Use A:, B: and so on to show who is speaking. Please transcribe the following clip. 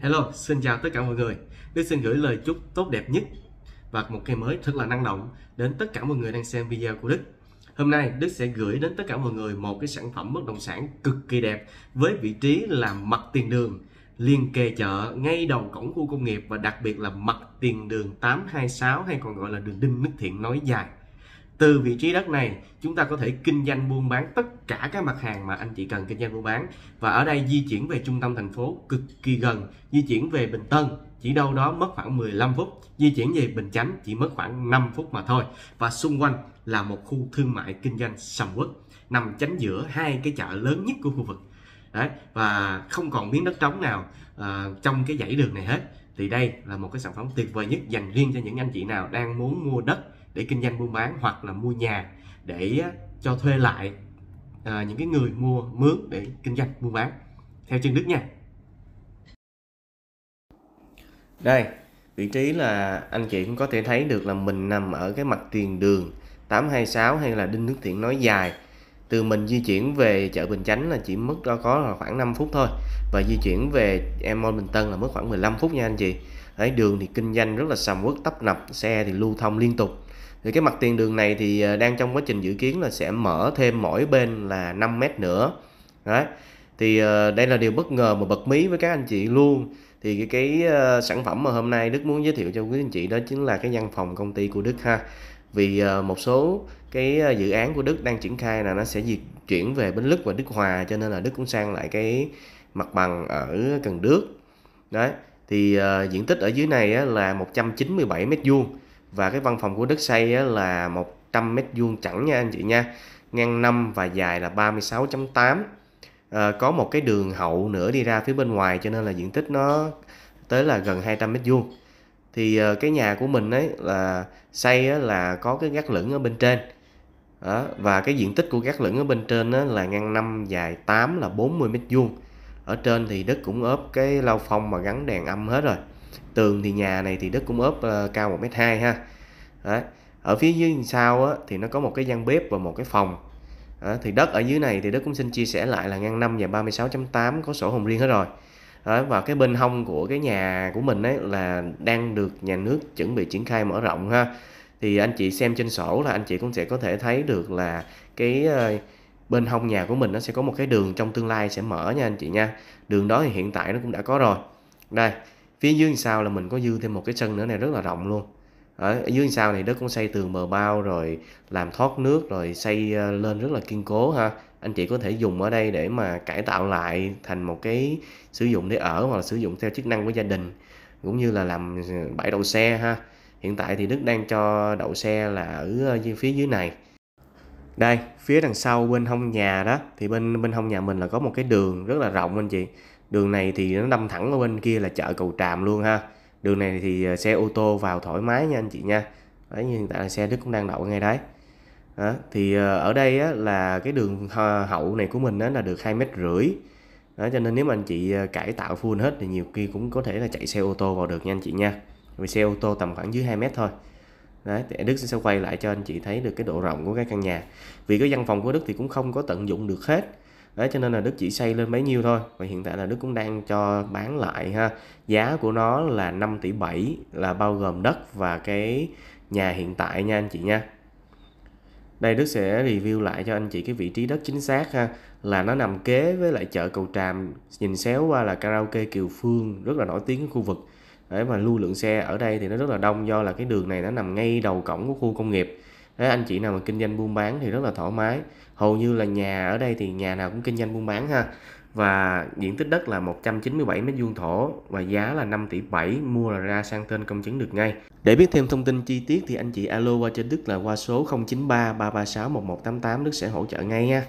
A: Hello, xin chào tất cả mọi người. Đức xin gửi lời chúc tốt đẹp nhất và một ngày mới thật là năng động đến tất cả mọi người đang xem video của Đức. Hôm nay Đức sẽ gửi đến tất cả mọi người một cái sản phẩm bất động sản cực kỳ đẹp với vị trí là mặt tiền đường liền kề chợ ngay đầu cổng khu công nghiệp và đặc biệt là mặt tiền đường 826 hay còn gọi là đường Đinh Đức Thiện nói dài từ vị trí đất này chúng ta có thể kinh doanh buôn bán tất cả các mặt hàng mà anh chị cần kinh doanh buôn bán và ở đây di chuyển về trung tâm thành phố cực kỳ gần di chuyển về Bình Tân chỉ đâu đó mất khoảng 15 phút di chuyển về Bình Chánh chỉ mất khoảng 5 phút mà thôi và xung quanh là một khu thương mại kinh doanh sầm uất nằm chánh giữa hai cái chợ lớn nhất của khu vực Đấy, và không còn miếng đất trống nào uh, trong cái dãy đường này hết thì đây là một cái sản phẩm tuyệt vời nhất dành riêng cho những anh chị nào đang muốn mua đất để kinh doanh buôn bán hoặc là mua nhà để cho thuê lại à, những cái người mua mướn để kinh doanh buôn bán theo chân đức nha đây vị trí là anh chị cũng có thể thấy được là mình nằm ở cái mặt tiền đường 826 hay là đinh nước thiện nói dài từ mình di chuyển về chợ Bình Chánh là chỉ mất đó có khoảng 5 phút thôi và di chuyển về em môn Bình Tân là mất khoảng 15 phút nha anh chị đấy đường thì kinh doanh rất là sầm uất tấp nập xe thì lưu thông liên tục thì cái mặt tiền đường này thì ờ, đang trong quá trình dự kiến là sẽ mở thêm mỗi bên là 5 mét nữa đấy thì ờ, đây là điều bất ngờ mà bật mí với các anh chị luôn thì cái, cái ờ, sản phẩm mà hôm nay Đức muốn giới thiệu cho quý anh chị đó chính là cái văn phòng công ty của Đức ha vì ờ, một số cái ờ, dự án của Đức đang triển khai là nó sẽ di chuyển về Bến Lức và Đức Hòa cho nên là Đức cũng sang lại cái mặt bằng ở Cần Đước đấy thì uh, diện tích ở dưới này á, là 197 mét vuông và cái văn phòng của Đức xây á, là 100 mét vuông chẳng nha anh chị nha ngang 5 và dài là 36.8 à, có một cái đường hậu nữa đi ra phía bên ngoài cho nên là diện tích nó tới là gần 200 mét vuông thì ờ, cái nhà của mình ấy là xây là có cái gác lửng ở bên trên đó, và cái diện tích của gác lửng ở bên trên á, là ngang 5 dài 8 là 40 mét vuông ở trên thì đất cũng ốp cái lau phong mà gắn đèn âm hết rồi tường thì nhà này thì đất cũng ốp ờ, cao 1 mét hai ha đó. ở phía dưới sau á, thì nó có một cái gian bếp và một cái phòng đó, thì đất ở dưới này thì đất cũng xin chia sẻ lại là ngang 5 và 36.8 có sổ hồng riêng hết rồi Đấy, và cái bên hông của cái nhà của mình ấy là đang được nhà nước chuẩn bị triển khai mở rộng ha thì anh chị xem trên sổ là anh chị cũng sẽ có thể thấy được là cái ờ, bên hông nhà của mình nó sẽ có một cái đường trong tương lai sẽ mở nha anh chị nha đường đó thì hiện tại nó cũng đã có rồi đây phía dưới sau là mình có dư thêm một cái sân nữa này rất là rộng luôn ở dưới sau này đất cũng xây tường bờ bao rồi làm thoát nước rồi xây ờ, lên rất là kiên cố ha anh chị có thể dùng ở đây để mà cải tạo lại thành một cái sử dụng để ở hoặc là sử dụng theo chức năng của gia đình cũng như là làm ờ, bãi đậu xe ha hiện tại thì đức đang cho đậu xe là ở ờ, phía dưới này đây phía đằng sau bên hông nhà đó thì bên bên hông nhà mình là có một cái đường rất là rộng anh chị đường này thì nó đâm thẳng ở bên kia là chợ cầu tràm luôn ha đường này thì ờ, xe ô tô vào thoải mái nha anh chị nha đấy như hiện tại là xe đức cũng đang đậu ngay đấy đó, thì ờ, ở đây á, là cái đường hậu này của mình á, là được hai mét rưỡi đó, cho nên nếu mà anh chị ờ, cải tạo full hết thì nhiều khi cũng có thể là chạy xe ô tô vào được nha anh chị nha vì xe ô tô tầm khoảng dưới 2 mét thôi Đấy, thì Đức sẽ quay lại cho anh chị thấy được cái độ rộng của cái căn nhà vì cái văn phòng của Đức thì cũng không có tận dụng được hết đấy cho nên là đức chỉ xây lên bấy nhiêu thôi và hiện tại là đức cũng đang cho bán lại ha giá của nó là 5 tỷ 7 là bao gồm đất và cái nhà hiện tại nha anh chị nha đây Đức sẽ review lại cho anh chị cái vị trí đất chính xác ha là nó nằm kế với lại chợ cầu tràm nhìn xéo qua là karaoke Kiều Phương rất là nổi tiếng khu vực để mà lưu lượng xe ở đây thì nó rất là đông do là cái đường này nó nằm ngay đầu cổng của khu công nghiệp Đấy, anh chị nào mà kinh doanh buôn bán thì rất là thoải mái hầu như là nhà ở đây thì nhà nào cũng kinh doanh buôn bán ha và diện tích đất là 197 m2 thổ và giá là 5 tỷ 7 mua là ra sang tên công chứng được ngay. Để biết thêm thông tin chi tiết thì anh chị alo qua trên Đức là qua số 093 336 1188 Đức sẽ hỗ trợ ngay nha.